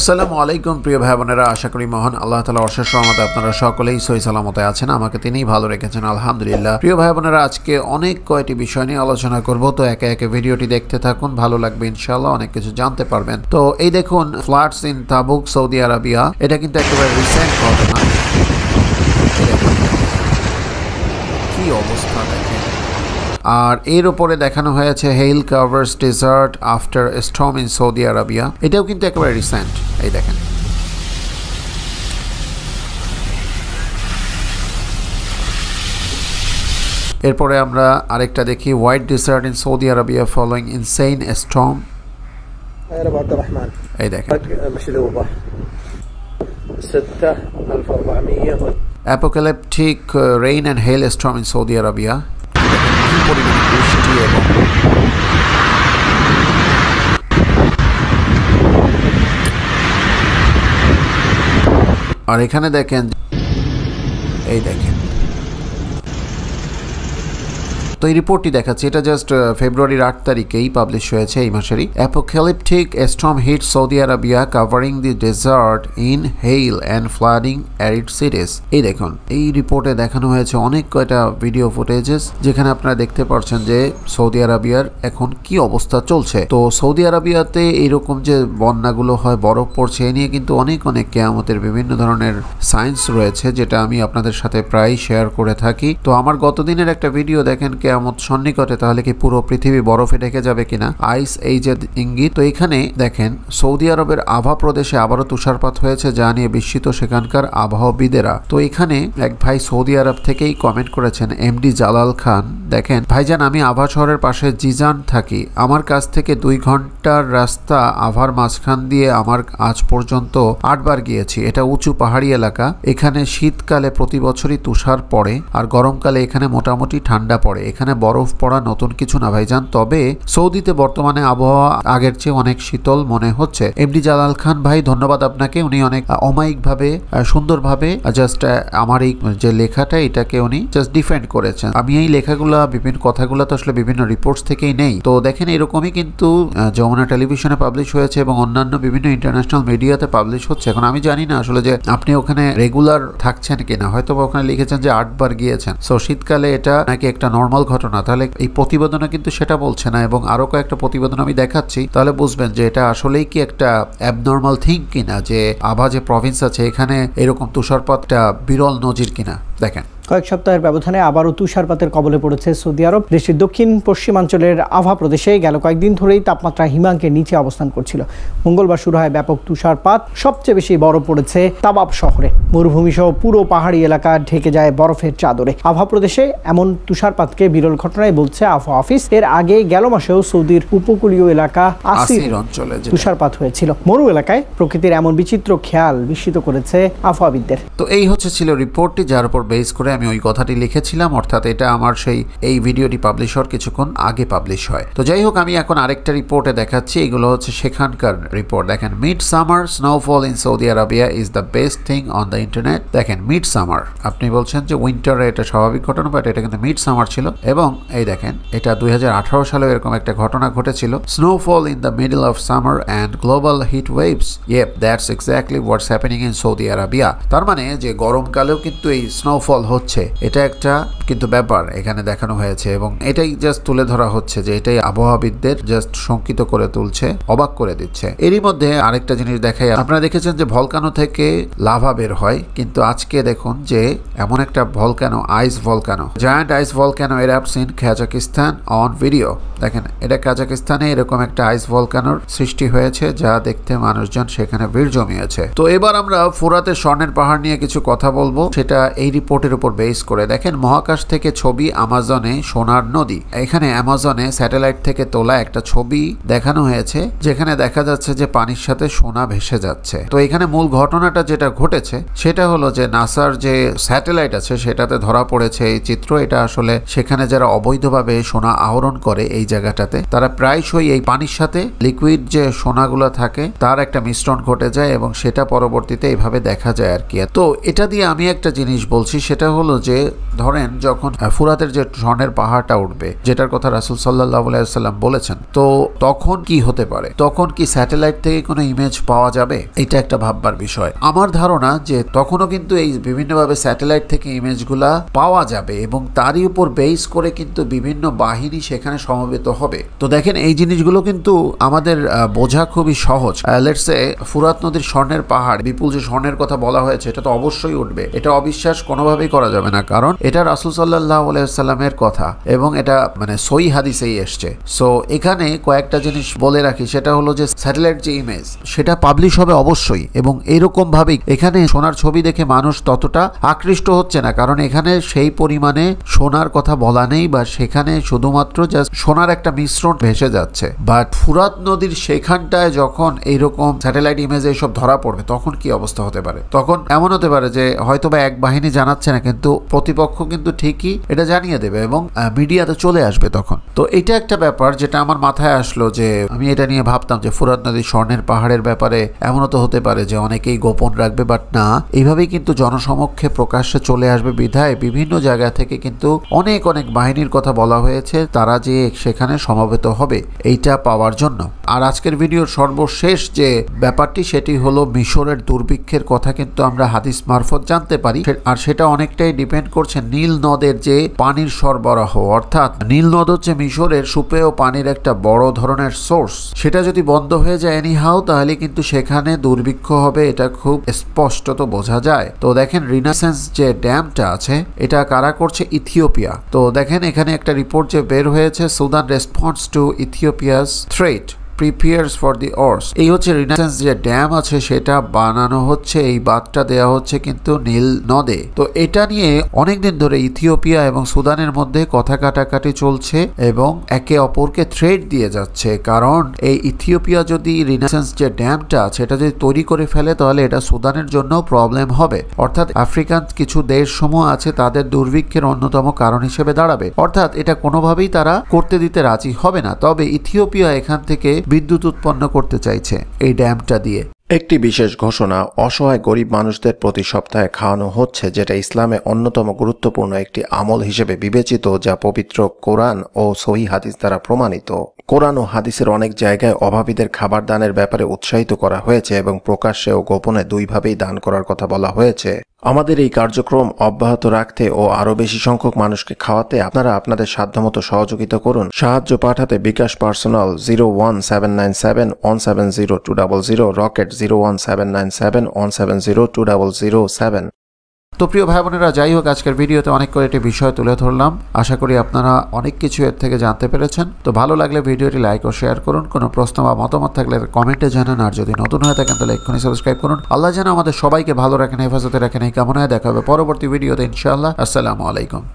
আসসালামু আলাইকুম প্রিয় ভাই বোনেরা আশা করি মহান আল্লাহ তালা অশেষ রহমতে আপনারা সকলেই সই সালামতে আছেন আমাকে তিনিই ভালো রেখেছেন আলহামদুলিল্লাহ প্রিয় ভাই বোনেরা আজকে অনেক কয়টি বিষয় নিয়ে আলোচনা করব তো একে একে ভিডিওটি দেখতে থাকুন ভালো লাগবে ইনশাল্লাহ অনেক কিছু জানতে পারবেন তো এই দেখুন ফ্লাটস ইন তাবুক সৌদি আরবিয়া এটা কিন্তু একেবারে রিসেন্ট ঘটনা কি অবস্থা দেখেন আর এর উপরে দেখানো হয়েছে hail covers desert after storm in Saudi Arabia এটাও কিন্তু একেবারে রিসেন্ট এই দেখেন এরপরে আমরা আরেকটা দেখি white desert in Saudi Arabia following sane storm এই দেখেন apocalyptic rain and hail storm in Saudi Arabia আর এখানে দেখেন এই দেখেন তো এই রিপোর্টটি দেখাচ্ছে এটা জাস্ট ফেব্রুয়ারির আট তারিখেই পাবলিশ হয়েছে এই মাসেরই apocalyptic storm hit Saudi Arabia covering the desert in hail and flooding arid cities এই দেখুন এই রিপোর্টে দেখানো হয়েছে অনেক কয়টা ভিডিও ফুটেজেস যেখানে আপনারা দেখতে পাচ্ছেন যে সৌদি আরবিয়ার এখন কি অবস্থা চলছে তো সৌদি আরবিয়াতে এইরকম যে বন্যাগুলো হয় বরফ পড়ছে এ নিয়ে কিন্তু অনেক অনেক কেয়ামতের বিভিন্ন ধরনের সায়েন্স রয়েছে যেটা আমি আপনাদের সাথে প্রায় শেয়ার করে থাকি তো আমার গতদিনের একটা ভিডিও দেখেন কেয়ামত সন্নিকটে তাহলে কি পুরো পৃথিবী বরফে ঢেকে যাবে কিনা আইস এই যে ইঙ্গিত তো এখানে দেখেন সৌদি আরবের আভা প্রদেশে আবারও তুষারপাত হয়েছে যা নিয়ে বিস্মিত সেখানকার আবহাওয়াবিদেরা তো এখানে এক ভাই সৌদি আরব থেকেই কমেন্ট করেছেন এমডি জালাল খান দেখেন ভাইজান আমি আভা শহরের পাশে জিজান থাকি আমার কাছ থেকে দুই ঘন্টার রাস্তা আভার মাঝখান দিয়ে আমার আজ পর্যন্ত আটবার গিয়েছি এটা উঁচু পাহাড়ি এলাকা এখানে শীতকালে প্রতি বছরই তুষার পড়ে আর গরমকালে এখানে মোটামুটি ঠান্ডা পড়ে এখানে বরফ পড়া নতুন কিছু না ভাইজান তবে সৌদিতে বর্তমানে আবহাওয়া আগের চেয়ে অনেক শীতল মনে হচ্ছে এমডি জালাল খান ভাই ধন্যবাদ আপনাকে উনি অনেক অমায়িকভাবে সুন্দরভাবে জাস্ট আমার এই যে লেখাটা এটাকে উনি জাস্ট ডিফেন্ড করেছেন আমি এই লেখাগুলা বিভিন্ন কথাগুলো তো আসলে বিভিন্ন রিপোর্টস থেকেই নেই তো দেখেন এরকমই কিন্তু যমুনা টেলিভিশনে পাবলিশ হয়েছে এবং অন্যান্য বিভিন্ন ইন্টারন্যাশনাল মিডিয়াতে পাবলিশ হচ্ছে এখন আমি জানি না আসলে যে আপনি ওখানে রেগুলার থাকছেন কিনা হয়তো ওখানে লিখেছেন যে আটবার গিয়েছেন সো শীতকালে এটা নাকি একটা নর্মাল ঘটনা তাহলে এই প্রতিবেদনে কিন্তু সেটা বলছে না এবং আরও কয়েকটা প্রতিবেদন আমি দেখাচ্ছি তাহলে বুঝবেন যে এটা আসলেই কি একটা অ্যাবনর্মাল থিং কিনা যে আভা যে প্রভিন্স আছে এখানে এরকম তুষারপাতটা বিরল নজির কিনা দেখেন কয়েক সপ্তাহের ব্যবধানে আবারও তুষারপাতের কবলে পড়েছে সৌদি আরব দেশটির দক্ষিণ পশ্চিমাঞ্চলের আভা প্রদেশে গেল কয়েকদিন ধরেই তাপমাত্রা হিমাঙ্কের নিচে অবস্থান করছিল মঙ্গলবার শুরু হয় ব্যাপক তুষারপাত সবচেয়ে বেশি বরফ পড়েছে তাবাব শহরে মরুভূমি সহ পুরো পাহাড়ি এলাকা ঢেকে যায় বরফের চাদরে আভা প্রদেশে এমন তুষারপাতকে বিরল ঘটনায় বলছে আফা অফিস এর আগে গেল মাসেও সৌদির উপকূলীয় এলাকা আসির অঞ্চলে তুষারপাত হয়েছিল মরু এলাকায় প্রকৃতির এমন বিচিত্র খেয়াল বিস্মিত করেছে আফাবিদদের তো এই হচ্ছে ছিল রিপোর্টটি যার উপর বেস করে আমি ওই কথাটি লিখেছিলাম অর্থাৎ এটা আমার সেই এই ভিডিওটি পাবলিশ হওয়ার কিছুক্ষণ আগে পাবলিশ হয় তো যাই হোক আমি এখন আরেকটা রিপোর্টে দেখাচ্ছি এগুলো হচ্ছে সেখানকার রিপোর্ট দেখেন mid summer snowfall in Saudi Arabia is the best thing on the internet দেখেন মিড সামার আপনি বলছেন যে উইন্টারে এটা স্বাভাবিক ঘটনা বাট এটা কিন্তু মিড সামার ছিল এবং এই দেখেন এটা দুই সালে এরকম একটা ঘটনা ঘটেছিল snowfall in the middle of summer and global heat waves yep that's exactly what's happening in Saudi Arabia তার মানে যে গরমকালেও কিন্তু এই স্নোফল হচ্ছে হচ্ছে এটা একটা কিন্তু ব্যাপার এখানে দেখানো হয়েছে এবং এটাই জাস্ট তুলে ধরা হচ্ছে যে এটাই আবহাওয়াবিদদের জাস্ট শঙ্কিত করে তুলছে অবাক করে দিচ্ছে এরই মধ্যে আরেকটা জিনিস দেখাই আপনারা দেখেছেন যে ভলকানো থেকে লাভা বের হয় কিন্তু আজকে দেখুন যে এমন একটা volcano ice volcano giant ice volcano erupts in Kazakhstan on video দেখেন এটা কাজাকিস্তানে এরকম একটা আইস ভলকানোর সৃষ্টি হয়েছে যা দেখতে মানুষজন সেখানে ভিড় জমিয়েছে তো এবার আমরা ফোরাতে স্বর্ণের পাহাড় নিয়ে কিছু কথা বলবো সেটা এই রিপোর্টের উপর বেস করে দেখেন মহাকাশ থেকে ছবি আমাজনে সোনার নদী এখানে অ্যামাজনে স্যাটেলাইট থেকে তোলা একটা ছবি দেখানো হয়েছে যেখানে দেখা যাচ্ছে যে পানির সাথে সোনা ভেসে যাচ্ছে তো এখানে মূল ঘটনাটা যেটা ঘটেছে সেটা হলো যে নাসার যে স্যাটেলাইট আছে সেটাতে ধরা পড়েছে এই চিত্র এটা আসলে সেখানে যারা অবৈধভাবে সোনা আহরণ করে এই জায়গাটাতে তারা প্রায়শই এই পানির সাথে লিকুইড যে সোনাগুলো থাকে তার একটা মিশ্রণ ঘটে যায় এবং সেটা পরবর্তীতে এইভাবে দেখা যায় আর কি তো এটা দিয়ে আমি একটা জিনিস বলছি সেটা হলো হলো যে ধরেন যখন ফুরাতের যে স্বর্ণের পাহাড়টা উঠবে যেটার কথা রাসুল সাল্লাহ আলাইসাল্লাম বলেছেন তো তখন কি হতে পারে তখন কি স্যাটেলাইট থেকে কোনো ইমেজ পাওয়া যাবে এটা একটা ভাববার বিষয় আমার ধারণা যে তখনও কিন্তু এই বিভিন্নভাবে স্যাটেলাইট থেকে ইমেজগুলা পাওয়া যাবে এবং তারই উপর বেস করে কিন্তু বিভিন্ন বাহিনী সেখানে সমবেত হবে তো দেখেন এই জিনিসগুলো কিন্তু আমাদের বোঝা খুবই সহজ লেটসে ফুরাত নদীর স্বর্ণের পাহাড় বিপুল যে স্বর্ণের কথা বলা হয়েছে এটা তো অবশ্যই উঠবে এটা অবিশ্বাস কোনোভাবেই করা করা যাবে না কারণ এটা রাসুল সাল্লাহ সাল্লামের কথা এবং এটা মানে সই হাদিসেই এসছে সো এখানে কয়েকটা জিনিস বলে রাখি সেটা হলো যে স্যাটেলাইট যে ইমেজ সেটা পাবলিশ হবে অবশ্যই এবং এরকম ভাবে এখানে সোনার ছবি দেখে মানুষ ততটা আকৃষ্ট হচ্ছে না কারণ এখানে সেই পরিমাণে সোনার কথা বলা নেই বা সেখানে শুধুমাত্র জাস্ট সোনার একটা মিশ্রণ ভেসে যাচ্ছে বাট ফুরাত নদীর সেখানটায় যখন এইরকম স্যাটেলাইট ইমেজ এইসব ধরা পড়বে তখন কি অবস্থা হতে পারে তখন এমন হতে পারে যে হয়তো বা এক বাহিনী জানাচ্ছে না কিন্তু কিন্তু প্রতিপক্ষ কিন্তু ঠিকই এটা জানিয়ে দেবে এবং মিডিয়াতে চলে আসবে তখন তো এটা একটা ব্যাপার যেটা আমার মাথায় আসলো যে আমি এটা নিয়ে ভাবতাম যে ফুরাত নদী স্বর্ণের পাহাড়ের ব্যাপারে এমনও তো হতে পারে যে অনেকেই গোপন রাখবে বাট না এইভাবেই কিন্তু জনসমক্ষে প্রকাশ্যে চলে আসবে বিধায় বিভিন্ন জায়গা থেকে কিন্তু অনেক অনেক বাহিনীর কথা বলা হয়েছে তারা যে সেখানে সমাবেত হবে এইটা পাওয়ার জন্য আর আজকের ভিডিওর সর্বশেষ যে ব্যাপারটি সেটি হলো মিশরের দুর্ভিক্ষের কথা কিন্তু আমরা হাদিস মারফত জানতে পারি আর সেটা অনেকটাই এটাই ডিপেন্ড করছে নীল নদের যে পানির সরবরাহ অর্থাৎ নীল নদ হচ্ছে মিশরের সুপেয় পানির একটা বড় ধরনের সোর্স সেটা যদি বন্ধ হয়ে যায় এনিহাও তাহলে কিন্তু সেখানে দুর্ভিক্ষ হবে এটা খুব স্পষ্টত বোঝা যায় তো দেখেন রিনাসেন্স যে ড্যামটা আছে এটা কারা করছে ইথিওপিয়া তো দেখেন এখানে একটা রিপোর্ট যে বের হয়েছে Sudan response to Ethiopia's threat prepares for the worst এই হচ্ছে রিনাসেন্স যে ড্যাম আছে সেটা বানানো হচ্ছে এই বাঁধটা দেওয়া হচ্ছে কিন্তু নীল নদে তো এটা নিয়ে অনেকদিন ধরে ইথিওপিয়া এবং সুদানের মধ্যে কথা কাটাকাটি চলছে এবং একে অপরকে থ্রেড দিয়ে যাচ্ছে কারণ এই ইথিওপিয়া যদি রিনাসেন্স যে ড্যামটা সেটা যদি তৈরি করে ফেলে তাহলে এটা সুদানের জন্য প্রবলেম হবে অর্থাৎ আফ্রিকান কিছু দেশ সমূহ আছে তাদের দুর্ভিক্ষের অন্যতম কারণ হিসেবে দাঁড়াবে অর্থাৎ এটা কোনোভাবেই তারা করতে দিতে রাজি হবে না তবে ইথিওপিয়া এখান থেকে বিদ্যুৎ উৎপন্ন করতে চাইছে এই ড্যামটা দিয়ে একটি বিশেষ ঘোষণা অসহায় গরিব মানুষদের প্রতি সপ্তাহে খাওয়ানো হচ্ছে যেটা ইসলামে অন্যতম গুরুত্বপূর্ণ একটি আমল হিসেবে বিবেচিত যা পবিত্র কোরআন ও সহি হাদিস দ্বারা প্রমাণিত কোরআন ও হাদিসের অনেক জায়গায় অভাবীদের খাবার দানের ব্যাপারে উৎসাহিত করা হয়েছে এবং প্রকাশ্যে ও গোপনে দুইভাবেই দান করার কথা বলা হয়েছে আমাদের এই কার্যক্রম অব্যাহত রাখতে ও আরও বেশি সংখ্যক মানুষকে খাওয়াতে আপনারা আপনাদের সাধ্যমতো সহযোগিতা করুন সাহায্য পাঠাতে bKash personal zero one seven nine seven one seven zero two double zero Rocket zero one seven nine seven one seven zero two double zero seven তো প্রিয় ভাই বোনেরা যাই হোক আজকের ভিডিওতে অনেক কয়েকটি বিষয় তুলে ধরলাম আশা করি আপনারা অনেক কিছু এর থেকে জানতে পেরেছেন তো ভালো লাগলে ভিডিওটি লাইক ও শেয়ার করুন কোনো প্রশ্ন বা মতামত থাকলে কমেন্টে জানান আর যদি নতুন হয়ে থাকেন তাহলে এক্ষুনি সাবস্ক্রাইব করুন আল্লাহ যেন আমাদের সবাইকে ভালো রাখেন হেফাজতে রাখেন এই কামনায় দেখা হবে পরবর্তী ভিডিওতে ইনশাআল্লাহ আসসালামু আলাইকুম